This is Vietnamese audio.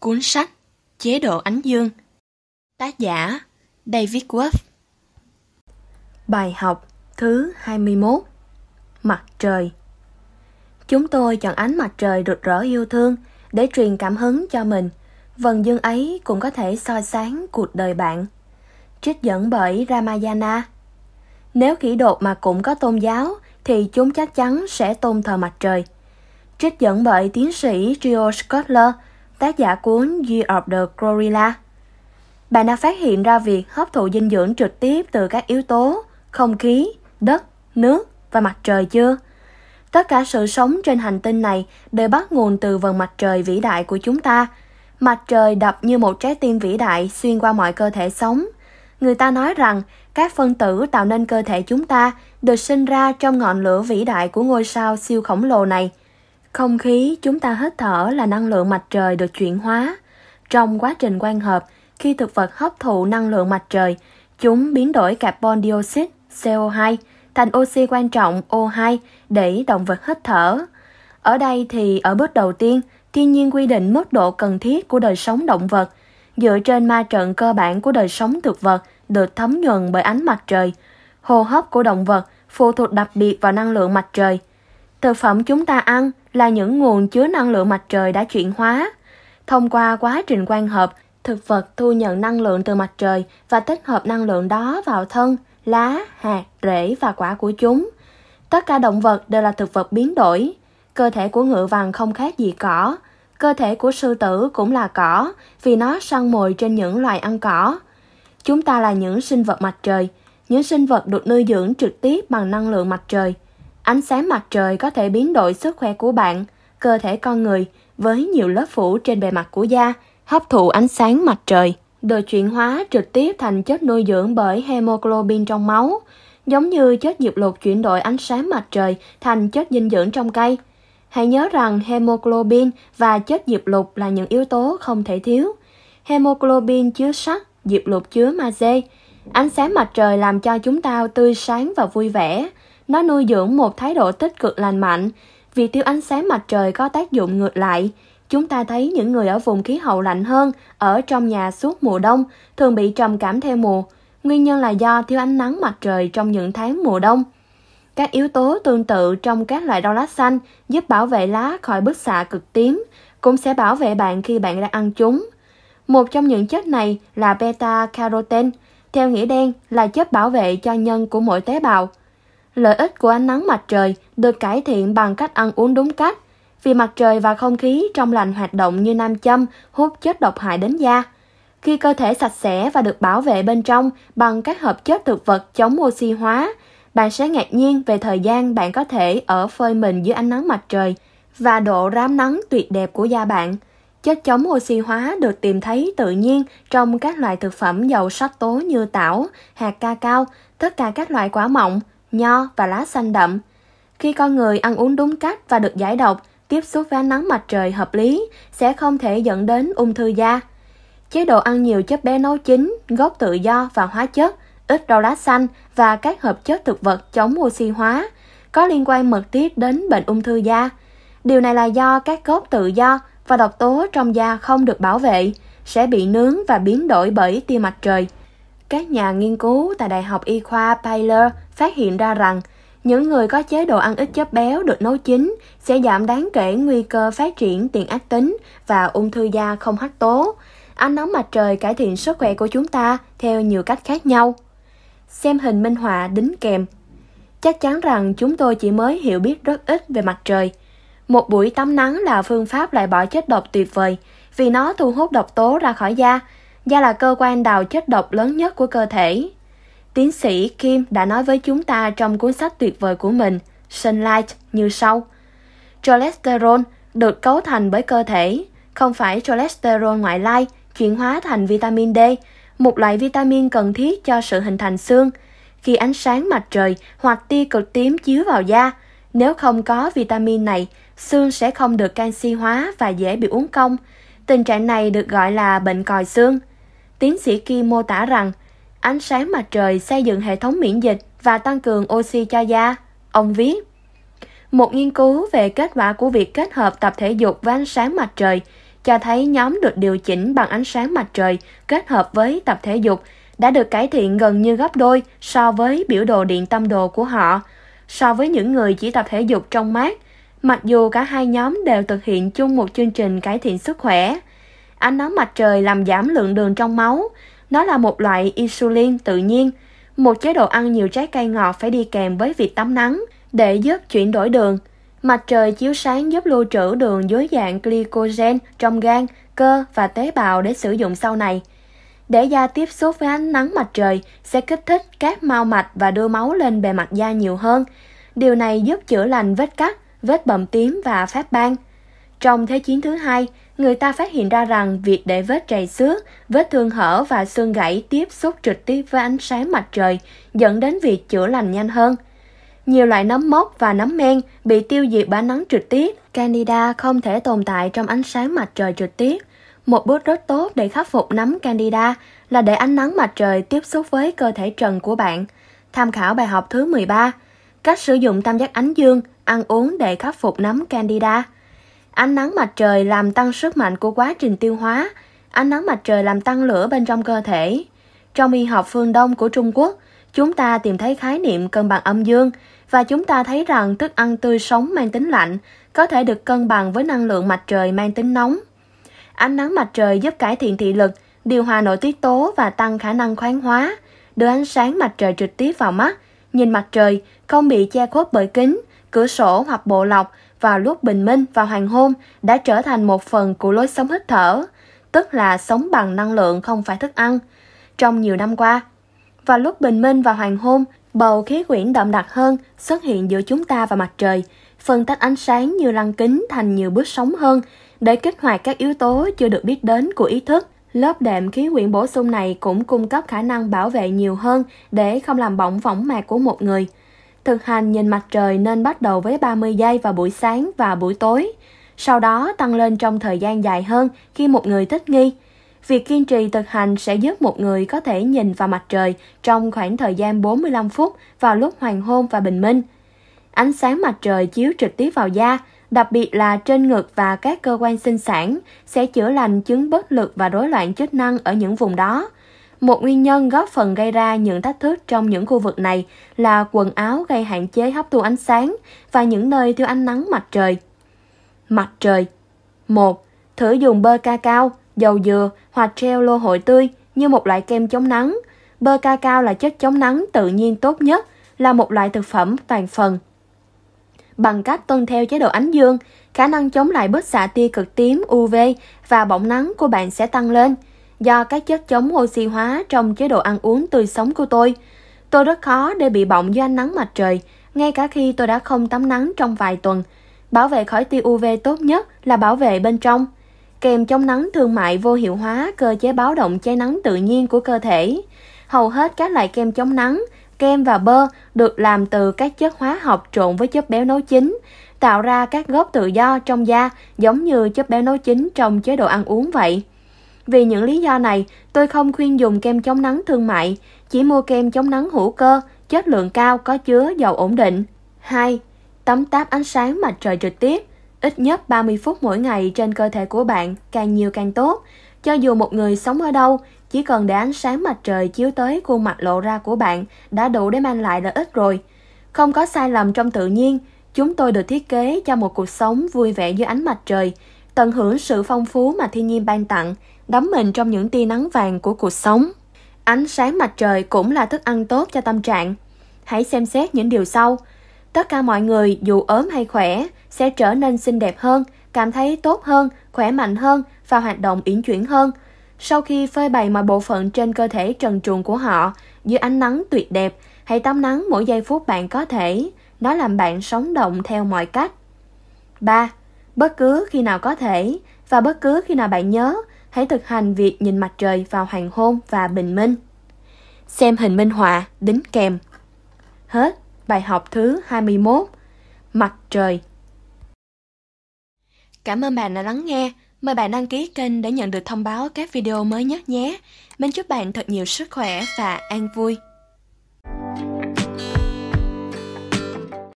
Cuốn sách Chế độ ánh dương Tác giả David Wolf Bài học thứ 21 Mặt trời Chúng tôi chọn ánh mặt trời rực rỡ yêu thương để truyền cảm hứng cho mình. Vần dương ấy cũng có thể soi sáng cuộc đời bạn. Trích dẫn bởi Ramayana Nếu kỷ đột mà cũng có tôn giáo thì chúng chắc chắn sẽ tôn thờ mặt trời. Trích dẫn bởi tiến sĩ Gio Scotler – tác giả cuốn Year of the Gorilla. Bạn đã phát hiện ra việc hấp thụ dinh dưỡng trực tiếp từ các yếu tố không khí, đất, nước và mặt trời chưa? Tất cả sự sống trên hành tinh này đều bắt nguồn từ vầng mặt trời vĩ đại của chúng ta. Mặt trời đập như một trái tim vĩ đại xuyên qua mọi cơ thể sống. Người ta nói rằng các phân tử tạo nên cơ thể chúng ta được sinh ra trong ngọn lửa vĩ đại của ngôi sao siêu khổng lồ này – không khí chúng ta hít thở là năng lượng mặt trời được chuyển hóa. Trong quá trình quan hợp, khi thực vật hấp thụ năng lượng mặt trời, chúng biến đổi carbon dioxide CO2 thành oxy quan trọng O2 để động vật hít thở. Ở đây thì ở bước đầu tiên, thiên nhiên quy định mức độ cần thiết của đời sống động vật dựa trên ma trận cơ bản của đời sống thực vật được thấm nhuần bởi ánh mặt trời. Hô hấp của động vật phụ thuộc đặc biệt vào năng lượng mặt trời. Thực phẩm chúng ta ăn là những nguồn chứa năng lượng mặt trời đã chuyển hóa. Thông qua quá trình quang hợp, thực vật thu nhận năng lượng từ mặt trời và tích hợp năng lượng đó vào thân, lá, hạt, rễ và quả của chúng. Tất cả động vật đều là thực vật biến đổi. Cơ thể của ngựa vàng không khác gì cỏ. Cơ thể của sư tử cũng là cỏ vì nó săn mồi trên những loài ăn cỏ. Chúng ta là những sinh vật mặt trời, những sinh vật được nuôi dưỡng trực tiếp bằng năng lượng mặt trời – Ánh sáng mặt trời có thể biến đổi sức khỏe của bạn, cơ thể con người với nhiều lớp phủ trên bề mặt của da, hấp thụ ánh sáng mặt trời, được chuyển hóa trực tiếp thành chất nuôi dưỡng bởi hemoglobin trong máu, giống như chất diệp lục chuyển đổi ánh sáng mặt trời thành chất dinh dưỡng trong cây. Hãy nhớ rằng hemoglobin và chất diệp lục là những yếu tố không thể thiếu. Hemoglobin chứa sắt, diệp lục chứa magie. Ánh sáng mặt trời làm cho chúng ta tươi sáng và vui vẻ, nó nuôi dưỡng một thái độ tích cực lành mạnh. Vì tiêu ánh sáng mặt trời có tác dụng ngược lại. Chúng ta thấy những người ở vùng khí hậu lạnh hơn, ở trong nhà suốt mùa đông, thường bị trầm cảm theo mùa. Nguyên nhân là do thiếu ánh nắng mặt trời trong những tháng mùa đông. Các yếu tố tương tự trong các loại rau lá xanh giúp bảo vệ lá khỏi bức xạ cực tím, cũng sẽ bảo vệ bạn khi bạn đang ăn chúng. Một trong những chất này là beta-carotene, theo nghĩa đen là chất bảo vệ cho nhân của mỗi tế bào. Lợi ích của ánh nắng mặt trời được cải thiện bằng cách ăn uống đúng cách, vì mặt trời và không khí trong lành hoạt động như nam châm hút chất độc hại đến da. Khi cơ thể sạch sẽ và được bảo vệ bên trong bằng các hợp chất thực vật chống oxy hóa, bạn sẽ ngạc nhiên về thời gian bạn có thể ở phơi mình dưới ánh nắng mặt trời và độ rám nắng tuyệt đẹp của da bạn. Chất chống oxy hóa được tìm thấy tự nhiên trong các loại thực phẩm giàu sắc tố như tảo, hạt ca cao, tất cả các loại quả mọng, nho và lá xanh đậm. Khi con người ăn uống đúng cách và được giải độc, tiếp xúc với ánh nắng mặt trời hợp lý sẽ không thể dẫn đến ung thư da. Chế độ ăn nhiều chất bé nấu chín, gốc tự do và hóa chất, ít rau lá xanh và các hợp chất thực vật chống oxy hóa có liên quan mật thiết đến bệnh ung thư da. Điều này là do các gốc tự do và độc tố trong da không được bảo vệ, sẽ bị nướng và biến đổi bởi tia mặt trời. Các nhà nghiên cứu tại Đại học Y khoa Baylor phát hiện ra rằng những người có chế độ ăn ít chất béo được nấu chín sẽ giảm đáng kể nguy cơ phát triển tiền ác tính và ung thư da không hắc tố. Ánh nắng mặt trời cải thiện sức khỏe của chúng ta theo nhiều cách khác nhau. Xem hình minh họa đính kèm. Chắc chắn rằng chúng tôi chỉ mới hiểu biết rất ít về mặt trời. Một buổi tắm nắng là phương pháp loại bỏ chất độc tuyệt vời vì nó thu hút độc tố ra khỏi da. Da là cơ quan đào chất độc lớn nhất của cơ thể Tiến sĩ Kim đã nói với chúng ta trong cuốn sách tuyệt vời của mình, Sunlight, như sau. Cholesterol được cấu thành bởi cơ thể, không phải cholesterol ngoại lai, chuyển hóa thành vitamin D, một loại vitamin cần thiết cho sự hình thành xương. Khi ánh sáng mặt trời hoặc tia cực tím chiếu vào da, nếu không có vitamin này, xương sẽ không được canxi hóa và dễ bị uốn cong. Tình trạng này được gọi là bệnh còi xương. Tiến sĩ Kim mô tả rằng Ánh sáng mặt trời xây dựng hệ thống miễn dịch và tăng cường oxy cho da, ông viết. Một nghiên cứu về kết quả của việc kết hợp tập thể dục với ánh sáng mặt trời cho thấy nhóm được điều chỉnh bằng ánh sáng mặt trời kết hợp với tập thể dục đã được cải thiện gần như gấp đôi so với biểu đồ điện tâm đồ của họ, so với những người chỉ tập thể dục trong mát, mặc dù cả hai nhóm đều thực hiện chung một chương trình cải thiện sức khỏe. Ánh nắng mặt trời làm giảm lượng đường trong máu, nó là một loại insulin tự nhiên. Một chế độ ăn nhiều trái cây ngọt phải đi kèm với việc tắm nắng để giúp chuyển đổi đường. Mặt trời chiếu sáng giúp lưu trữ đường dưới dạng glycogen trong gan, cơ và tế bào để sử dụng sau này. Để da tiếp xúc với ánh nắng mặt trời sẽ kích thích các mao mạch và đưa máu lên bề mặt da nhiều hơn. Điều này giúp chữa lành vết cắt, vết bầm tím và phát ban. Trong Thế chiến thứ hai, người ta phát hiện ra rằng việc để vết trầy xước, vết thương hở và xương gãy tiếp xúc trực tiếp với ánh sáng mặt trời dẫn đến việc chữa lành nhanh hơn. Nhiều loại nấm mốc và nấm men bị tiêu diệt bởi nắng trực tiếp. Candida không thể tồn tại trong ánh sáng mặt trời trực tiếp. Một bước rất tốt để khắc phục nấm Candida là để ánh nắng mặt trời tiếp xúc với cơ thể trần của bạn. Tham khảo bài học thứ 13, cách sử dụng tam giác ánh dương, ăn uống để khắc phục nấm Candida. Ánh nắng mặt trời làm tăng sức mạnh của quá trình tiêu hóa, ánh nắng mặt trời làm tăng lửa bên trong cơ thể. Trong y học phương Đông của Trung Quốc, chúng ta tìm thấy khái niệm cân bằng âm dương và chúng ta thấy rằng thức ăn tươi sống mang tính lạnh có thể được cân bằng với năng lượng mặt trời mang tính nóng. Ánh nắng mặt trời giúp cải thiện thị lực, điều hòa nội tiết tố và tăng khả năng khoáng hóa, đưa ánh sáng mặt trời trực tiếp vào mắt, nhìn mặt trời không bị che khuất bởi kính, cửa sổ hoặc bộ lọc vào lúc bình minh và hoàng hôn đã trở thành một phần của lối sống hít thở, tức là sống bằng năng lượng không phải thức ăn, trong nhiều năm qua. Vào lúc bình minh và hoàng hôn, bầu khí quyển đậm đặc hơn xuất hiện giữa chúng ta và mặt trời, phân tách ánh sáng như lăng kính thành nhiều bước sóng hơn để kích hoạt các yếu tố chưa được biết đến của ý thức. Lớp đệm khí quyển bổ sung này cũng cung cấp khả năng bảo vệ nhiều hơn để không làm bỏng võng mạc của một người – Thực hành nhìn mặt trời nên bắt đầu với 30 giây vào buổi sáng và buổi tối, sau đó tăng lên trong thời gian dài hơn khi một người thích nghi. Việc kiên trì thực hành sẽ giúp một người có thể nhìn vào mặt trời trong khoảng thời gian 45 phút vào lúc hoàng hôn và bình minh. Ánh sáng mặt trời chiếu trực tiếp vào da, đặc biệt là trên ngực và các cơ quan sinh sản, sẽ chữa lành chứng bất lực và rối loạn chức năng ở những vùng đó. Một nguyên nhân góp phần gây ra những thách thức trong những khu vực này là quần áo gây hạn chế hấp thu ánh sáng và những nơi thiếu ánh nắng mặt trời. Mặt trời 1. Thử dùng bơ ca cao, dầu dừa hoặc treo lô hội tươi như một loại kem chống nắng. Bơ ca cao là chất chống nắng tự nhiên tốt nhất, là một loại thực phẩm toàn phần. Bằng cách tuân theo chế độ ánh dương, khả năng chống lại bức xạ tia cực tím UV và bỏng nắng của bạn sẽ tăng lên – do các chất chống oxy hóa trong chế độ ăn uống tươi sống của tôi. Tôi rất khó để bị bỏng do ánh nắng mặt trời, ngay cả khi tôi đã không tắm nắng trong vài tuần. Bảo vệ khỏi tia UV tốt nhất là bảo vệ bên trong. Kèm chống nắng thương mại vô hiệu hóa cơ chế báo động cháy nắng tự nhiên của cơ thể. Hầu hết các loại kem chống nắng, kem và bơ được làm từ các chất hóa học trộn với chất béo nấu chín, tạo ra các gốc tự do trong da giống như chất béo nấu chín trong chế độ ăn uống vậy. Vì những lý do này, tôi không khuyên dùng kem chống nắng thương mại, chỉ mua kem chống nắng hữu cơ, chất lượng cao có chứa dầu ổn định. 2. Tấm táp ánh sáng mặt trời trực tiếp, ít nhất 30 phút mỗi ngày trên cơ thể của bạn, càng nhiều càng tốt. Cho dù một người sống ở đâu, chỉ cần để ánh sáng mặt trời chiếu tới khuôn mặt lộ ra của bạn đã đủ để mang lại lợi ích rồi. Không có sai lầm trong tự nhiên, chúng tôi được thiết kế cho một cuộc sống vui vẻ dưới ánh mặt trời, tận hưởng sự phong phú mà thiên nhiên ban tặng, đắm mình trong những tia nắng vàng của cuộc sống. Ánh sáng mặt trời cũng là thức ăn tốt cho tâm trạng. Hãy xem xét những điều sau. Tất cả mọi người dù ốm hay khỏe sẽ trở nên xinh đẹp hơn, cảm thấy tốt hơn, khỏe mạnh hơn và hoạt động uyển chuyển hơn. Sau khi phơi bày mọi bộ phận trên cơ thể trần truồng của họ dưới ánh nắng tuyệt đẹp, hãy tắm nắng mỗi giây phút bạn có thể. Nó làm bạn sống động theo mọi cách. 3. Bất cứ khi nào có thể và bất cứ khi nào bạn nhớ, hãy thực hành việc nhìn mặt trời vào hoàng hôn và bình minh. Xem hình minh họa đính kèm. Hết bài học thứ 21 Mặt trời Cảm ơn bạn đã lắng nghe. Mời bạn đăng ký kênh để nhận được thông báo các video mới nhất nhé. Mình chúc bạn thật nhiều sức khỏe và an vui.